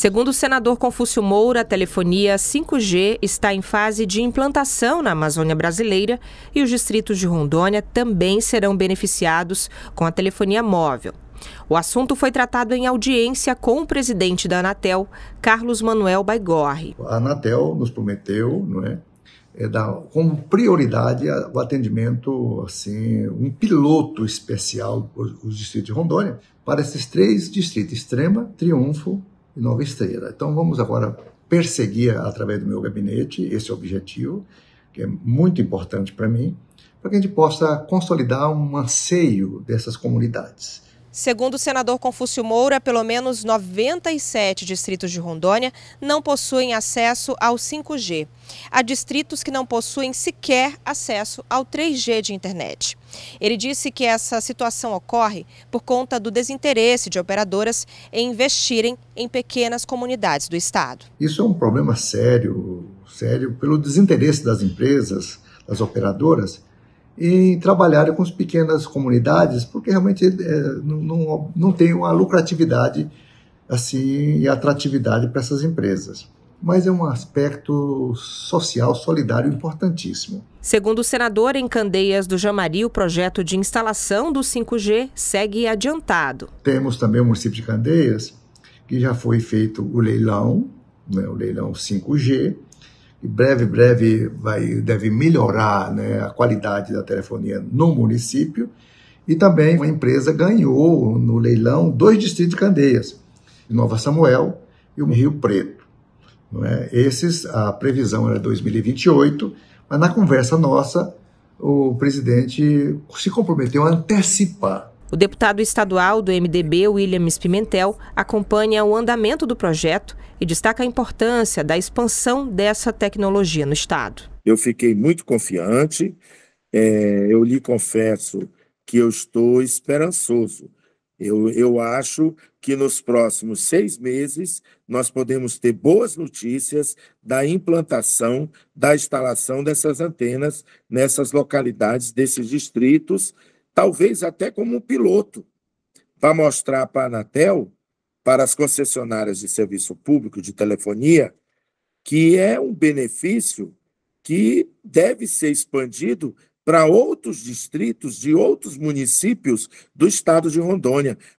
Segundo o senador Confúcio Moura, a telefonia 5G está em fase de implantação na Amazônia brasileira e os distritos de Rondônia também serão beneficiados com a telefonia móvel. O assunto foi tratado em audiência com o presidente da Anatel, Carlos Manuel Baigorre. A Anatel nos prometeu, não é, é dar como prioridade o atendimento, assim, um piloto especial os distritos de Rondônia para esses três distritos: Extrema, Triunfo e Nova Esteira. Então vamos agora perseguir através do meu gabinete esse objetivo, que é muito importante para mim, para que a gente possa consolidar um anseio dessas comunidades. Segundo o senador Confúcio Moura, pelo menos 97 distritos de Rondônia não possuem acesso ao 5G. Há distritos que não possuem sequer acesso ao 3G de internet. Ele disse que essa situação ocorre por conta do desinteresse de operadoras em investirem em pequenas comunidades do estado. Isso é um problema sério, sério pelo desinteresse das empresas, das operadoras em trabalhar com as pequenas comunidades, porque realmente é, não, não, não tem uma lucratividade assim e atratividade para essas empresas mas é um aspecto social solidário importantíssimo. Segundo o senador em Candeias do Jamari, o projeto de instalação do 5G segue adiantado. Temos também o município de Candeias, que já foi feito o leilão, né, o leilão 5G, e breve, breve, vai, deve melhorar né, a qualidade da telefonia no município. E também uma empresa ganhou no leilão dois distritos de Candeias, Nova Samuel e o Rio Preto. Não é? Esses, a previsão era 2028, mas na conversa nossa, o presidente se comprometeu a antecipar o deputado estadual do MDB, Williams Pimentel, acompanha o andamento do projeto e destaca a importância da expansão dessa tecnologia no Estado. Eu fiquei muito confiante, é, eu lhe confesso que eu estou esperançoso. Eu, eu acho que nos próximos seis meses nós podemos ter boas notícias da implantação, da instalação dessas antenas nessas localidades, desses distritos talvez até como um piloto, para mostrar para a Anatel, para as concessionárias de serviço público de telefonia, que é um benefício que deve ser expandido para outros distritos de outros municípios do estado de Rondônia,